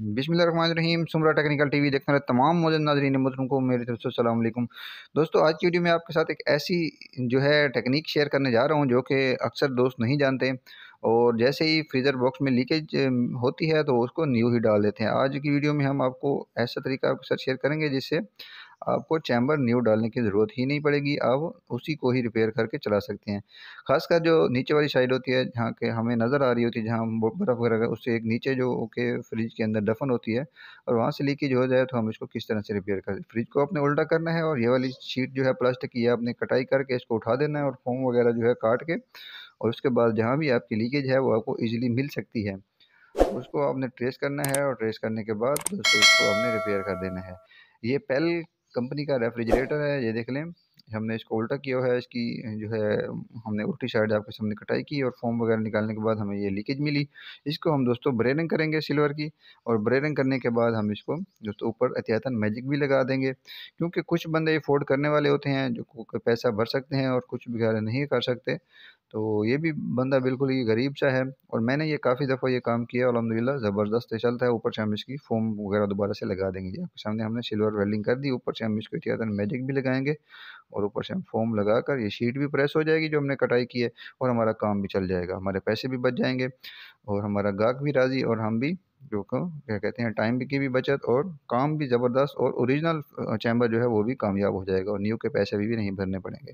रहीम सुमरा technical TV देखने वाले तमाम मौजूद नाजरीन मुजरम को मेरी तरफ से अलैक्म दोस्तों आज की वीडियो में आपके साथ एक ऐसी जो है टेक्निक शेयर करने जा रहा हूँ जो कि अक्सर दोस्त नहीं जानते और जैसे ही फ्रीज़र बॉक्स में लीकेज होती है तो उसको न्यू ही डाल देते हैं आज की वीडियो में हम आपको ऐसा तरीका आपके साथ शेयर करेंगे जिससे आपको चैम्बर न्यू डालने की ज़रूरत ही नहीं पड़ेगी आप उसी को ही रिपेयर करके चला सकते हैं खासकर जो नीचे वाली साइड होती है जहाँ के हमें नज़र आ रही होती है जहाँ बर्फ़ वगैरह उससे एक नीचे जो के फ्रिज के अंदर दफन होती है और वहाँ से लीकेज हो जाए तो हम इसको किस तरह से रिपेयर कर फ्रिज को आपने उल्टा करना है और ये वाली शीट जो है प्लास्टिक की आपने कटाई करके इसको उठा देना है और फोम वगैरह जो है काट के और उसके बाद जहाँ भी आपकी लीकेज है वो आपको ईजिली मिल सकती है उसको आपने ट्रेस करना है और ट्रेस करने के बाद उसको, हमने आपने रिपेयर कर देना है ये पहल कंपनी का रेफ्रिजरेटर है ये देख लें हमने इसको उल्टा किया है इसकी जो है हमने उल्टी साइड आपके सामने कटाई की और फॉर्म वगैरह निकालने के बाद हमें ये लीकेज मिली इसको हम दोस्तों ब्रेरिंग करेंगे सिल्वर की और ब्रेरिंग करने के बाद हम इसको दोस्तों ऊपर एहतियातन मैजिक भी लगा देंगे क्योंकि कुछ बंदे अफोर्ड करने वाले होते हैं जो पैसा भर सकते हैं और कुछ वगैरह नहीं कर सकते तो ये भी बंदा बिल्कुल ही गरीब सा है और मैंने ये काफ़ी दफ़ा ये काम किया अलहमदिल्ला ज़बरदस्त चलता है ऊपर से हम इसकी फोम वगैरह दोबारा से लगा देंगे आपके सामने हमने सिल्वर वेल्डिंग कर दी ऊपर से हम इसको एहतियातन मैजिक भी लगाएंगे और ऊपर से हम फोम लगा कर ये शीट भी प्रेस हो जाएगी जो हमने कटाई की है और हमारा काम भी चल जाएगा हमारे पैसे भी बच जाएंगे और हमारा गाहक भी राज़ी और हम भी जो क्या कहते हैं टाइम की भी बचत और काम भी ज़बरदस्त और ओरिजिनल चैम्बर जो है वो भी कामयाब हो जाएगा और न्यू के पैसे भी, भी नहीं भरने पड़ेंगे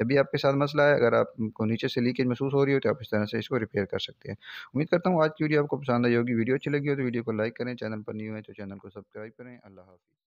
जब भी आपके साथ मसला है अगर आपको नीचे से लीकेज महसूस हो रही हो तो आप इस तरह से इसको रिपेयर कर सकते हैं उम्मीद करता हूँ आज की वीडियो आपको पसंद आई होगी वीडियो अच्छी लगी हो तो वीडियो को लाइक करें चैनल पर न्यू है तो चैनल को सब्सक्राइब करें अल्लाह हाफिज़